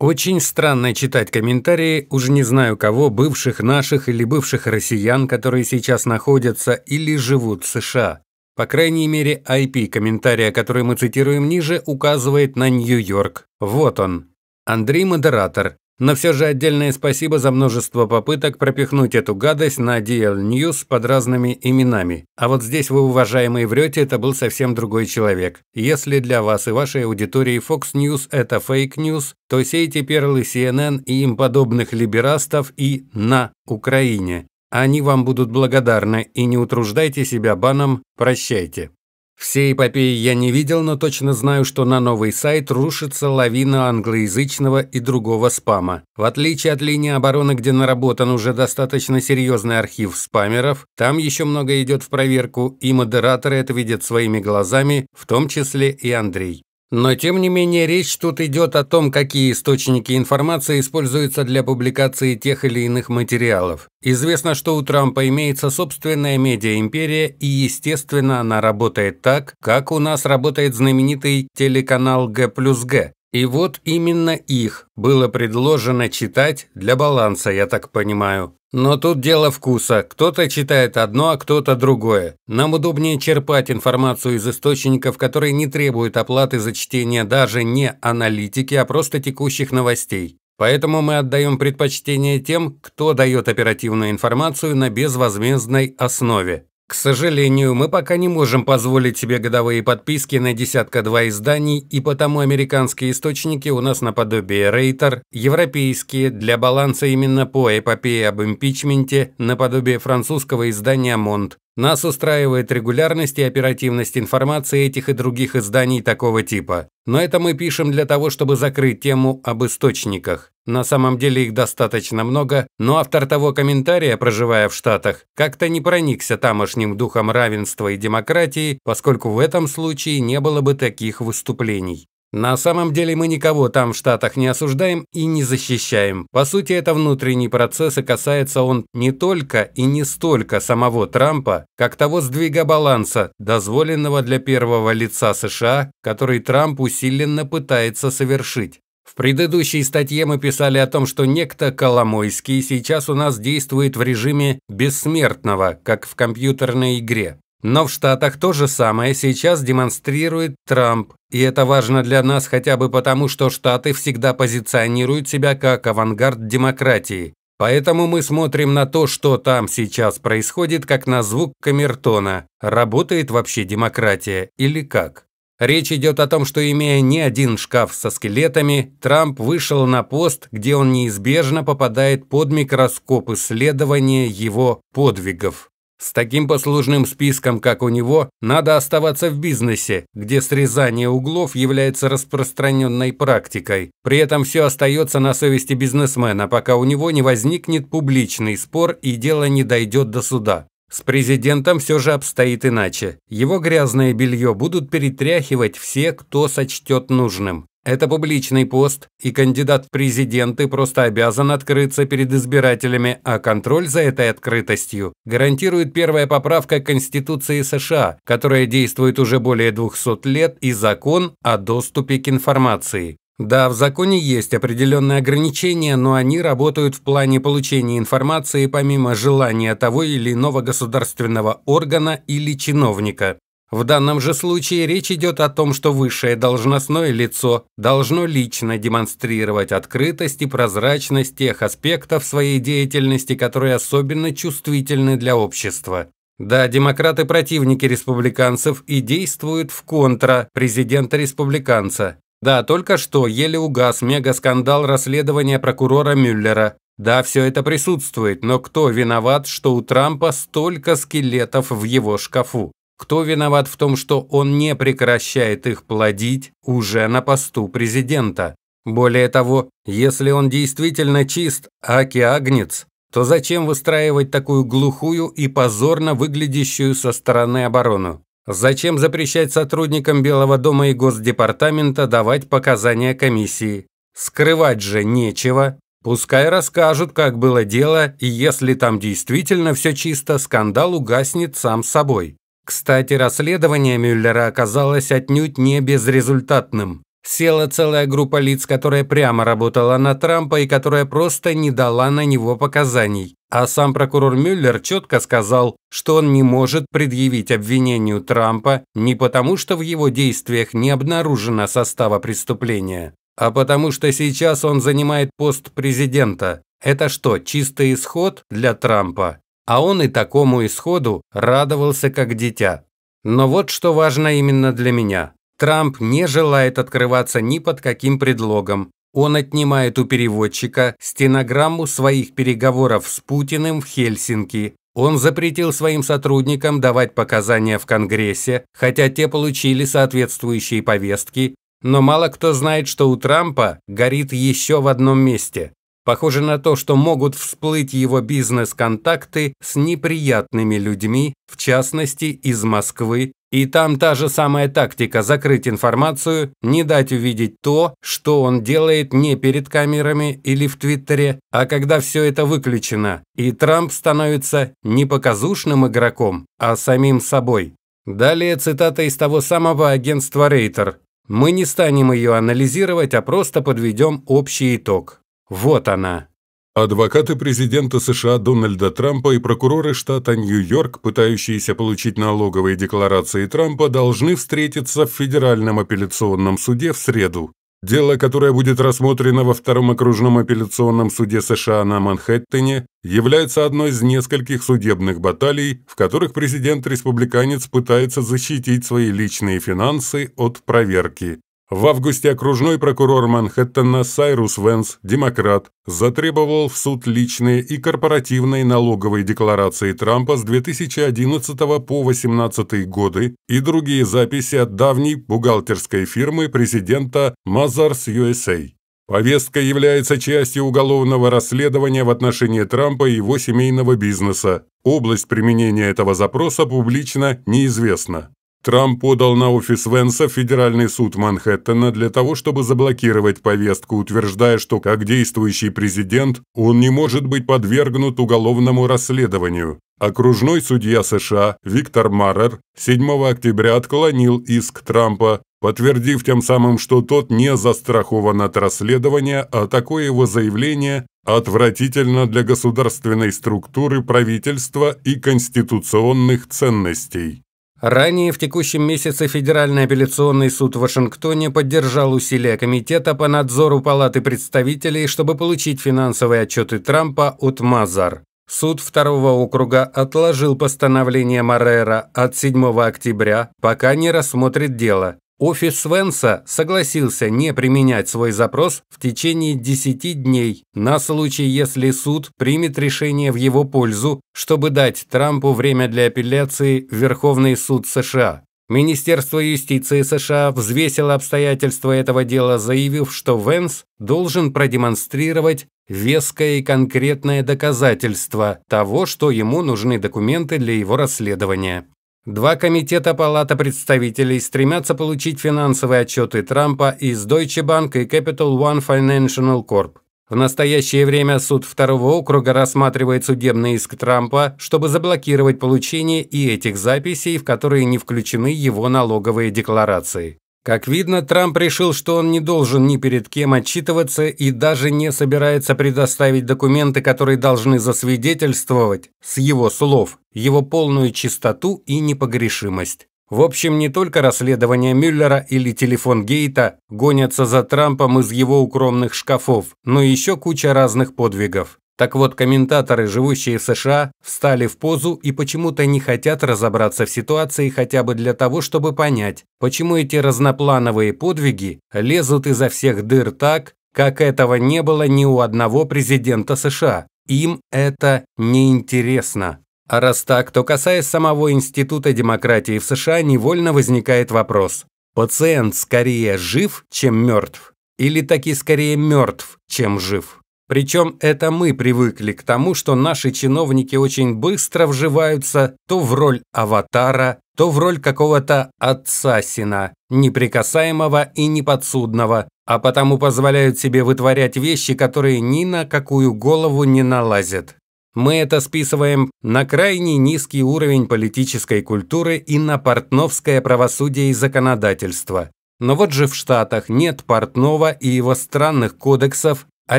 Очень странно читать комментарии, уж не знаю кого, бывших наших или бывших россиян, которые сейчас находятся или живут в США. По крайней мере, IP комментария, который мы цитируем ниже, указывает на Нью-Йорк. Вот он. Андрей Модератор. Но все же отдельное спасибо за множество попыток пропихнуть эту гадость на DL News под разными именами. А вот здесь вы, уважаемые, врете, это был совсем другой человек. Если для вас и вашей аудитории Fox News – это фейк News, то сейте перлы CNN и им подобных либерастов и на Украине. Они вам будут благодарны и не утруждайте себя баном, прощайте. Всей эпопеи я не видел, но точно знаю, что на новый сайт рушится лавина англоязычного и другого спама. В отличие от линии обороны, где наработан уже достаточно серьезный архив спамеров, там еще много идет в проверку, и модераторы это видят своими глазами, в том числе и Андрей. Но тем не менее речь тут идет о том, какие источники информации используются для публикации тех или иных материалов. Известно, что у Трампа имеется собственная медиаимперия, и, естественно, она работает так, как у нас работает знаменитый телеканал Г плюс Г. И вот именно их было предложено читать для баланса, я так понимаю. Но тут дело вкуса. Кто-то читает одно, а кто-то другое. Нам удобнее черпать информацию из источников, которые не требуют оплаты за чтение даже не аналитики, а просто текущих новостей. Поэтому мы отдаем предпочтение тем, кто дает оперативную информацию на безвозмездной основе. К сожалению, мы пока не можем позволить себе годовые подписки на десятка-два изданий, и потому американские источники у нас наподобие Рейтер, европейские, для баланса именно по эпопее об импичменте, наподобие французского издания «Монт». Нас устраивает регулярность и оперативность информации этих и других изданий такого типа. Но это мы пишем для того, чтобы закрыть тему об источниках. На самом деле их достаточно много, но автор того комментария, проживая в Штатах, как-то не проникся тамошним духом равенства и демократии, поскольку в этом случае не было бы таких выступлений. На самом деле мы никого там в Штатах не осуждаем и не защищаем. По сути, это внутренний процесс, и касается он не только и не столько самого Трампа, как того сдвига баланса, дозволенного для первого лица США, который Трамп усиленно пытается совершить. В предыдущей статье мы писали о том, что некто Коломойский сейчас у нас действует в режиме бессмертного, как в компьютерной игре. Но в Штатах то же самое сейчас демонстрирует Трамп. И это важно для нас хотя бы потому, что Штаты всегда позиционируют себя как авангард демократии. Поэтому мы смотрим на то, что там сейчас происходит, как на звук камертона. Работает вообще демократия или как? Речь идет о том, что имея не один шкаф со скелетами, Трамп вышел на пост, где он неизбежно попадает под микроскоп исследования его подвигов. С таким послужным списком, как у него, надо оставаться в бизнесе, где срезание углов является распространенной практикой. При этом все остается на совести бизнесмена, пока у него не возникнет публичный спор и дело не дойдет до суда. С президентом все же обстоит иначе. Его грязное белье будут перетряхивать все, кто сочтет нужным. Это публичный пост, и кандидат в президенты просто обязан открыться перед избирателями, а контроль за этой открытостью гарантирует первая поправка Конституции США, которая действует уже более 200 лет, и закон о доступе к информации. Да, в законе есть определенные ограничения, но они работают в плане получения информации помимо желания того или иного государственного органа или чиновника. В данном же случае речь идет о том, что высшее должностное лицо должно лично демонстрировать открытость и прозрачность тех аспектов своей деятельности, которые особенно чувствительны для общества. Да, демократы противники республиканцев и действуют в контра президента республиканца. Да, только что еле угас мега-скандал расследования прокурора Мюллера. Да, все это присутствует, но кто виноват, что у Трампа столько скелетов в его шкафу? Кто виноват в том, что он не прекращает их плодить уже на посту президента? Более того, если он действительно чист, аки агнец, то зачем выстраивать такую глухую и позорно выглядящую со стороны оборону? Зачем запрещать сотрудникам Белого дома и Госдепартамента давать показания комиссии? Скрывать же нечего. Пускай расскажут, как было дело, и если там действительно все чисто, скандал угаснет сам собой. Кстати, расследование Мюллера оказалось отнюдь не безрезультатным. Села целая группа лиц, которая прямо работала на Трампа и которая просто не дала на него показаний. А сам прокурор Мюллер четко сказал, что он не может предъявить обвинению Трампа не потому, что в его действиях не обнаружено состава преступления, а потому что сейчас он занимает пост президента. Это что, чистый исход для Трампа? А он и такому исходу радовался как дитя. Но вот что важно именно для меня. Трамп не желает открываться ни под каким предлогом, он отнимает у переводчика стенограмму своих переговоров с Путиным в Хельсинки. Он запретил своим сотрудникам давать показания в Конгрессе, хотя те получили соответствующие повестки, но мало кто знает, что у Трампа горит еще в одном месте. Похоже на то, что могут всплыть его бизнес-контакты с неприятными людьми, в частности, из Москвы, и там та же самая тактика – закрыть информацию, не дать увидеть то, что он делает не перед камерами или в Твиттере, а когда все это выключено, и Трамп становится не показушным игроком, а самим собой. Далее цитата из того самого агентства Рейтер. «Мы не станем ее анализировать, а просто подведем общий итог. Вот она. Адвокаты президента США Дональда Трампа и прокуроры штата Нью-Йорк, пытающиеся получить налоговые декларации Трампа, должны встретиться в Федеральном апелляционном суде в среду. Дело, которое будет рассмотрено во втором окружном апелляционном суде США на Манхэттене, является одной из нескольких судебных баталий, в которых президент-республиканец пытается защитить свои личные финансы от проверки. В августе окружной прокурор Манхэттена Сайрус Венс, демократ, затребовал в суд личные и корпоративные налоговые декларации Трампа с 2011 по 2018 годы и другие записи от давней бухгалтерской фирмы президента Мазарс USA. Повестка является частью уголовного расследования в отношении Трампа и его семейного бизнеса. Область применения этого запроса публично неизвестна. Трамп подал на офис Венса Федеральный суд Манхэттена для того, чтобы заблокировать повестку, утверждая, что как действующий президент он не может быть подвергнут уголовному расследованию. Окружной судья США Виктор Маррер 7 октября отклонил иск Трампа, подтвердив тем самым, что тот не застрахован от расследования, а такое его заявление отвратительно для государственной структуры правительства и конституционных ценностей. Ранее в текущем месяце Федеральный апелляционный суд в Вашингтоне поддержал усилия Комитета по надзору Палаты представителей, чтобы получить финансовые отчеты Трампа от Мазар. Суд второго округа отложил постановление Моррера от 7 октября, пока не рассмотрит дело. Офис Свенса согласился не применять свой запрос в течение 10 дней на случай, если суд примет решение в его пользу, чтобы дать Трампу время для апелляции в Верховный суд США. Министерство юстиции США взвесило обстоятельства этого дела, заявив, что Венс должен продемонстрировать веское и конкретное доказательство того, что ему нужны документы для его расследования. Два комитета Палата представителей стремятся получить финансовые отчеты Трампа из Deutsche Bank и Capital One Financial Corp. В настоящее время суд второго округа рассматривает судебный иск Трампа, чтобы заблокировать получение и этих записей, в которые не включены его налоговые декларации. Как видно, Трамп решил, что он не должен ни перед кем отчитываться и даже не собирается предоставить документы, которые должны засвидетельствовать, с его слов, его полную чистоту и непогрешимость. В общем, не только расследование Мюллера или телефон Гейта гонятся за Трампом из его укромных шкафов, но еще куча разных подвигов. Так вот, комментаторы, живущие в США, встали в позу и почему-то не хотят разобраться в ситуации хотя бы для того, чтобы понять, почему эти разноплановые подвиги лезут изо всех дыр так, как этого не было ни у одного президента США. Им это неинтересно. А раз так, то касаясь самого Института демократии в США, невольно возникает вопрос. Пациент скорее жив, чем мертв? Или таки скорее мертв, чем жив? Причем это мы привыкли к тому, что наши чиновники очень быстро вживаются то в роль аватара, то в роль какого-то отца-сина, неприкасаемого и неподсудного, а потому позволяют себе вытворять вещи, которые ни на какую голову не налазят. Мы это списываем на крайне низкий уровень политической культуры и на портновское правосудие и законодательство. Но вот же в Штатах нет портного и его странных кодексов, а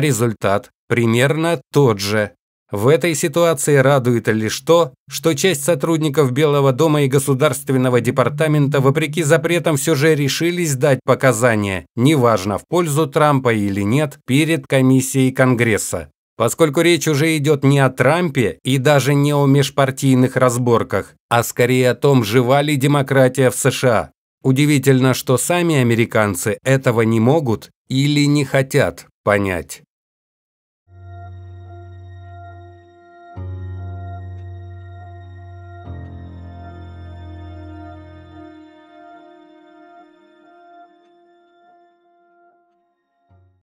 результат примерно тот же. В этой ситуации радует лишь то, что часть сотрудников Белого дома и Государственного департамента вопреки запретам все же решились дать показания, неважно в пользу Трампа или нет, перед комиссией Конгресса. Поскольку речь уже идет не о Трампе и даже не о межпартийных разборках, а скорее о том, жива ли демократия в США. Удивительно, что сами американцы этого не могут или не хотят понять.